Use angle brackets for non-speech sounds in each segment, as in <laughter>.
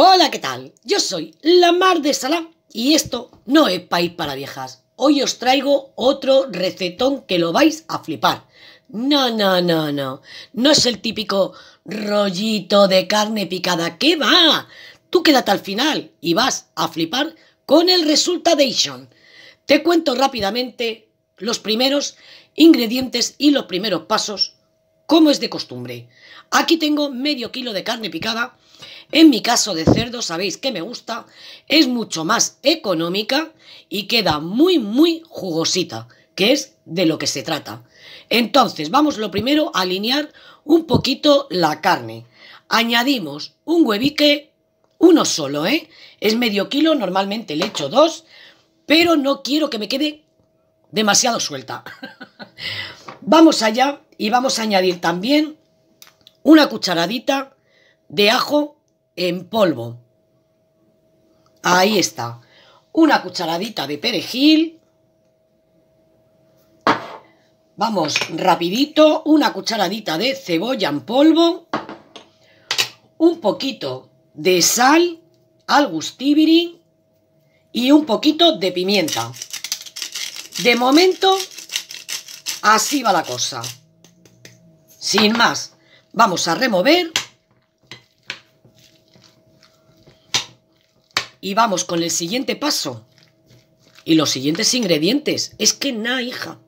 Hola, ¿qué tal? Yo soy la Mar de Salá y esto no es país para viejas. Hoy os traigo otro recetón que lo vais a flipar. No, no, no, no. No es el típico rollito de carne picada. ¿Qué va? Tú quédate al final y vas a flipar con el resultado, resultadation. Te cuento rápidamente los primeros ingredientes y los primeros pasos, como es de costumbre. Aquí tengo medio kilo de carne picada en mi caso de cerdo, sabéis que me gusta, es mucho más económica y queda muy, muy jugosita, que es de lo que se trata. Entonces, vamos lo primero a alinear un poquito la carne. Añadimos un huevique, uno solo, ¿eh? Es medio kilo, normalmente le echo dos, pero no quiero que me quede demasiado suelta. <laughs> vamos allá y vamos a añadir también una cucharadita de ajo en polvo. Ahí está. Una cucharadita de perejil. Vamos, rapidito. Una cucharadita de cebolla en polvo. Un poquito de sal al gustibiri y un poquito de pimienta. De momento, así va la cosa. Sin más, vamos a remover y vamos con el siguiente paso y los siguientes ingredientes. Es que na, hija.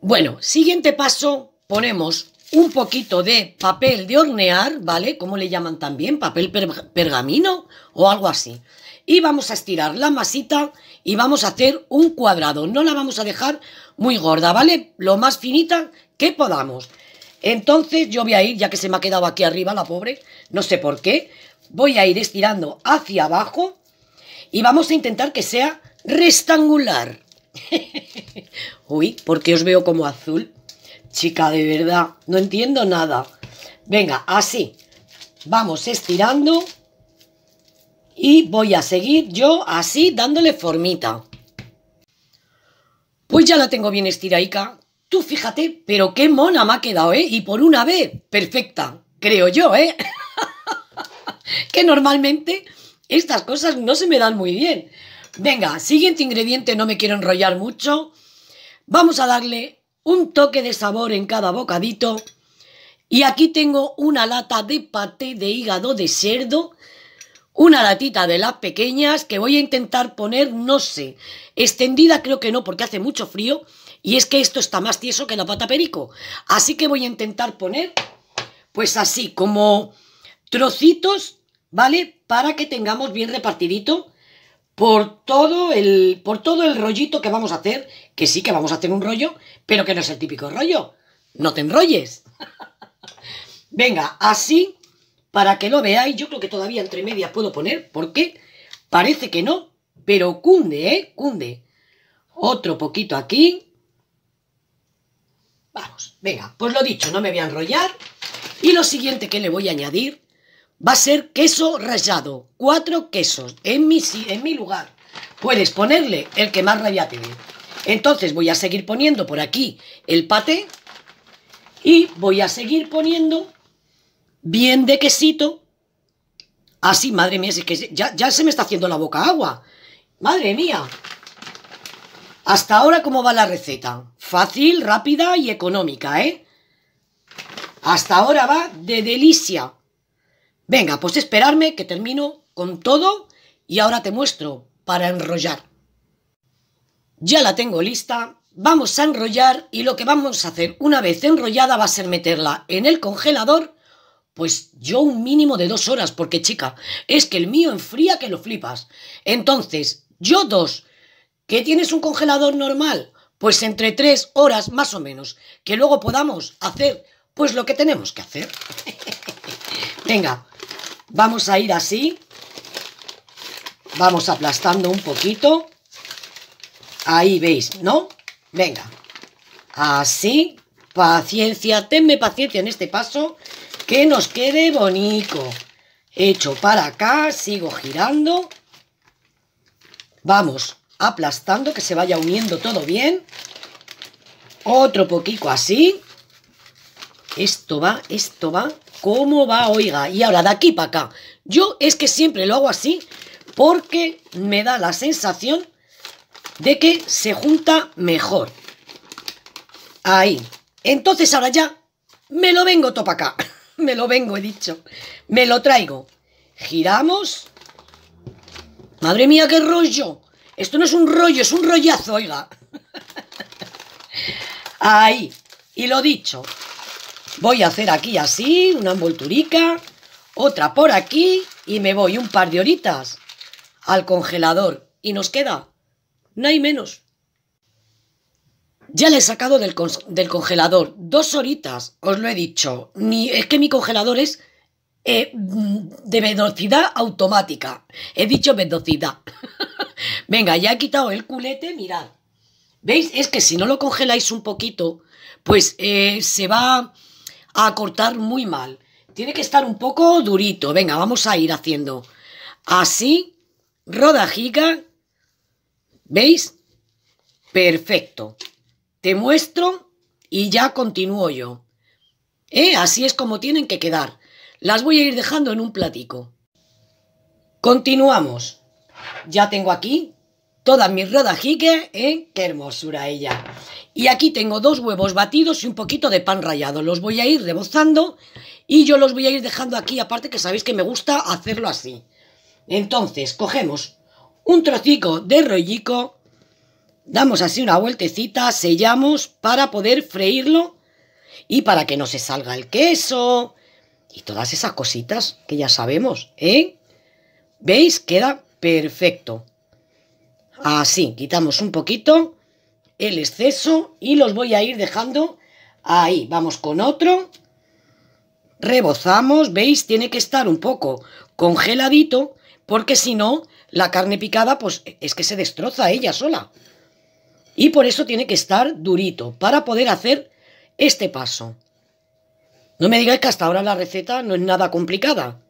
Bueno, siguiente paso, ponemos un poquito de papel de hornear, ¿vale? ¿Cómo le llaman también? ¿Papel pergamino o algo así? Y vamos a estirar la masita y vamos a hacer un cuadrado. No la vamos a dejar muy gorda, ¿vale? Lo más finita que podamos. Entonces yo voy a ir, ya que se me ha quedado aquí arriba la pobre, no sé por qué, voy a ir estirando hacia abajo y vamos a intentar que sea rectangular. <laughs> Uy, porque os veo como azul? Chica, de verdad, no entiendo nada. Venga, así. Vamos estirando y voy a seguir yo así dándole formita. Pues ya la tengo bien estiraica. Tú fíjate, pero qué mona me ha quedado, ¿eh? Y por una vez, perfecta, creo yo, ¿eh? <laughs> que normalmente estas cosas no se me dan muy bien. Venga, siguiente ingrediente, no me quiero enrollar mucho. Vamos a darle un toque de sabor en cada bocadito. Y aquí tengo una lata de paté de hígado de cerdo, una latita de las pequeñas que voy a intentar poner, no sé, extendida creo que no porque hace mucho frío y es que esto está más tieso que la pata perico. Así que voy a intentar poner, pues así, como trocitos ¿vale? Para que tengamos bien repartidito por todo el, por todo el rollito que vamos a hacer, que sí que vamos a hacer un rollo, pero que no es el típico rollo. No te enrolles. <laughs> Venga, así, para que lo veáis, yo creo que todavía entre medias puedo poner, porque parece que no, pero cunde, ¿eh? Cunde. Otro poquito aquí. Vamos, venga, pues lo dicho, no me voy a enrollar. Y lo siguiente que le voy a añadir va a ser queso rallado. Cuatro quesos en mi, en mi lugar. Puedes ponerle el que más rabia tiene Entonces voy a seguir poniendo por aquí el paté y voy a seguir poniendo bien de quesito. Así, ah, madre mía, es que ya, ya se me está haciendo la boca agua. Madre mía. Hasta ahora, ¿cómo va la receta? Fácil, rápida y económica, ¿eh? Hasta ahora va de delicia. Venga, pues esperarme que termino con todo y ahora te muestro para enrollar. Ya la tengo lista, vamos a enrollar y lo que vamos a hacer una vez enrollada va a ser meterla en el congelador, pues yo un mínimo de dos horas, porque chica, es que el mío enfría que lo flipas. Entonces, yo dos, que tienes un congelador normal, pues entre tres horas más o menos, que luego podamos hacer pues lo que tenemos que hacer. <laughs> Venga, Vamos a ir así. Vamos aplastando un poquito. Ahí veis, ¿no? Venga. Así. Paciencia, tenme paciencia en este paso. Que nos quede bonito. Hecho para acá, sigo girando. Vamos aplastando, que se vaya uniendo todo bien. Otro poquito así. Esto va, esto va. ¿Cómo va, oiga? Y ahora, de aquí para acá. Yo es que siempre lo hago así porque me da la sensación de que se junta mejor. Ahí. Entonces ahora ya me lo vengo para acá. <laughs> me lo vengo, he dicho. Me lo traigo. Giramos. Madre mía, qué rollo. Esto no es un rollo, es un rollazo, oiga. <laughs> Ahí. Y lo dicho, Voy a hacer aquí así, una envolturica, otra por aquí y me voy un par de horitas al congelador y nos queda, no hay menos. Ya le he sacado del, congelador dos horitas, os lo he dicho. Ni, es que mi congelador es eh, de velocidad automática. He dicho velocidad. <laughs> Venga, ya he quitado el culete, mirad. ¿Veis? Es que si no lo congeláis un poquito, pues eh, se va a cortar muy mal. Tiene que estar un poco durito. Venga, vamos a ir haciendo así, rodajica. ¿Veis? Perfecto. Te muestro y ya continúo yo. ¿Eh? Así es como tienen que quedar. Las voy a ir dejando en un platico. Continuamos. Ya tengo aquí todas mis rodajiques, en ¿eh? ¡Qué hermosura ella! Y aquí tengo dos huevos batidos y un poquito de pan rallado. Los voy a ir rebozando y yo los voy a ir dejando aquí, aparte que sabéis que me gusta hacerlo así. Entonces, cogemos un trocico de rollico, damos así una vueltecita, sellamos para poder freírlo y para que no se salga el queso y todas esas cositas que ya sabemos, ¿eh? ¿Veis? Queda perfecto. Así, quitamos un poquito el exceso y los voy a ir dejando ahí. Vamos con otro. Rebozamos, ¿veis? Tiene que estar un poco congeladito porque si no, la carne picada pues es que se destroza ella sola. Y por eso tiene que estar durito para poder hacer este paso. No me digáis que hasta ahora la receta no es nada complicada.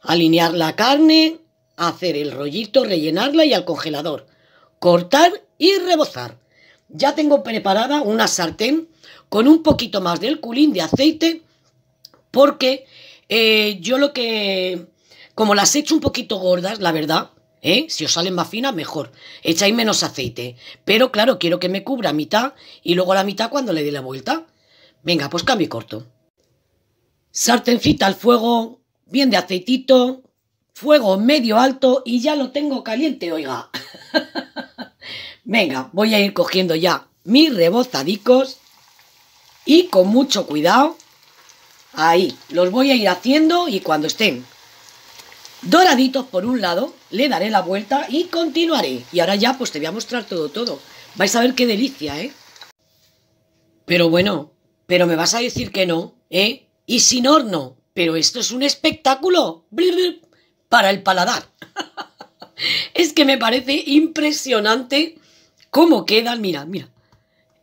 Alinear la carne, hacer el rollito, rellenarla y al congelador. Cortar y rebozar ya tengo preparada una sartén con un poquito más del culín de aceite porque eh, yo lo que, como las he hecho un poquito gordas, la verdad, ¿eh? si os salen más finas, mejor, echáis menos aceite, pero claro, quiero que me cubra mitad y luego la mitad cuando le dé la vuelta. Venga, pues cambio y corto. Sartencita al fuego, bien de aceitito, fuego medio alto y ya lo tengo caliente, oiga. <laughs> Venga, voy a ir cogiendo ya mis rebozadicos y con mucho cuidado, ahí, los voy a ir haciendo y cuando estén doraditos por un lado, le daré la vuelta y continuaré. Y ahora ya pues te voy a mostrar todo, todo. Vais a ver qué delicia, ¿eh? Pero bueno, pero me vas a decir que no, ¿eh? Y sin horno. Pero esto es un espectáculo para el paladar. <laughs> es que me parece impresionante ¿Cómo quedan? Mira, mira.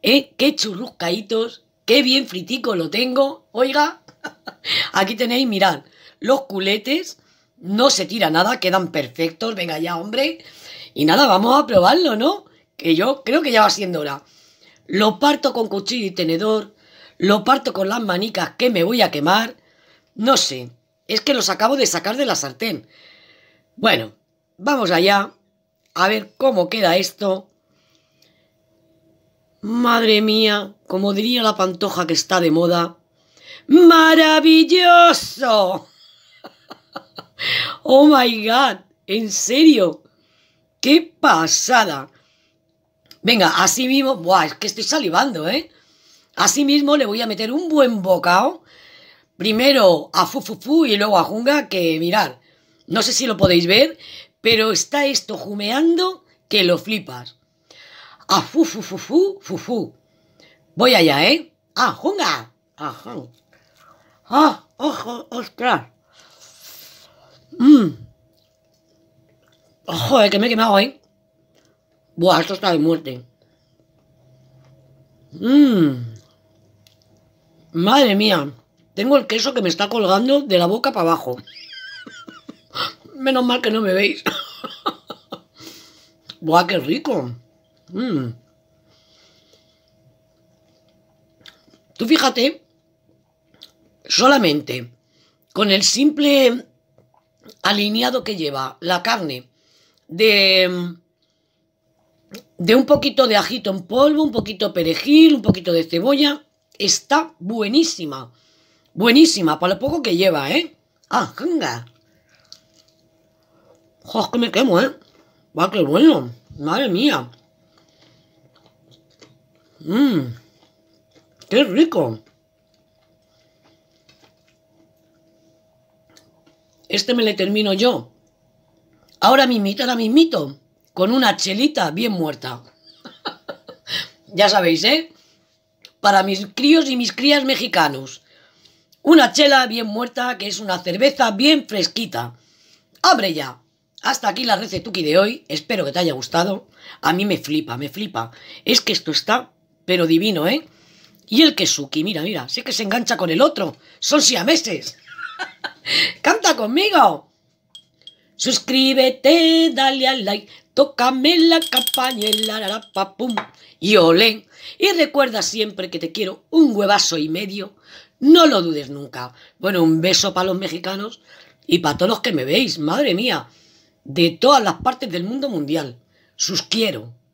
¿Eh? Qué churruscaitos, qué bien fritico lo tengo. Oiga, <laughs> aquí tenéis, mirad, los culetes, no se tira nada, quedan perfectos. Venga ya, hombre. Y nada, vamos a probarlo, ¿no? Que yo creo que ya va siendo hora. Lo parto con cuchillo y tenedor, lo parto con las manicas que me voy a quemar. No sé, es que los acabo de sacar de la sartén. Bueno, vamos allá a ver cómo queda esto. Madre mía, como diría la pantoja que está de moda, maravilloso. <laughs> oh my god, en serio, qué pasada. Venga, así mismo, buah, es que estoy salivando, ¿eh? Así mismo le voy a meter un buen bocado, primero a Fufufu y luego a Junga, que mirad, no sé si lo podéis ver, pero está esto jumeando que lo flipas. A ah, fu, fu, fu, fu, fu, Voy allá, ¿eh? ¡Ah, junga! ¡Ajá! ¡Ah, ojo, ostras! ¡Mmm! ¡Ojo, eh, que me he quemado, eh! Buah, esto está de muerte. Mmm. Madre mía. Tengo el queso que me está colgando de la boca para abajo. Menos mal que no me veis. <laughs> Buah, qué rico. Mm. Tú fíjate, solamente con el simple alineado que lleva la carne de, de un poquito de ajito en polvo, un poquito de perejil, un poquito de cebolla, está buenísima. Buenísima, para lo poco que lleva, ¿eh? ¡Ah, venga! ¡Joder, que me quemo, eh! ¡Va, qué bueno! ¡Madre mía! Mmm, qué rico. Este me le termino yo. Ahora mismito, ahora mismito. Con una chelita bien muerta. <laughs> ya sabéis, ¿eh? Para mis críos y mis crías mexicanos. Una chela bien muerta, que es una cerveza bien fresquita. ¡Abre ya! Hasta aquí la recetuki de hoy. Espero que te haya gustado. A mí me flipa, me flipa. Es que esto está pero divino, ¿eh? Y el Kesuki, mira, mira, sí que se engancha con el otro. Son siameses. <laughs> ¡Canta conmigo! Suscríbete, dale al like, tócame la campaña, la papum y olé. Y recuerda siempre que te quiero un huevazo y medio. No lo dudes nunca. Bueno, un beso para los mexicanos y para todos los que me veis, madre mía, de todas las partes del mundo mundial. Sus quiero.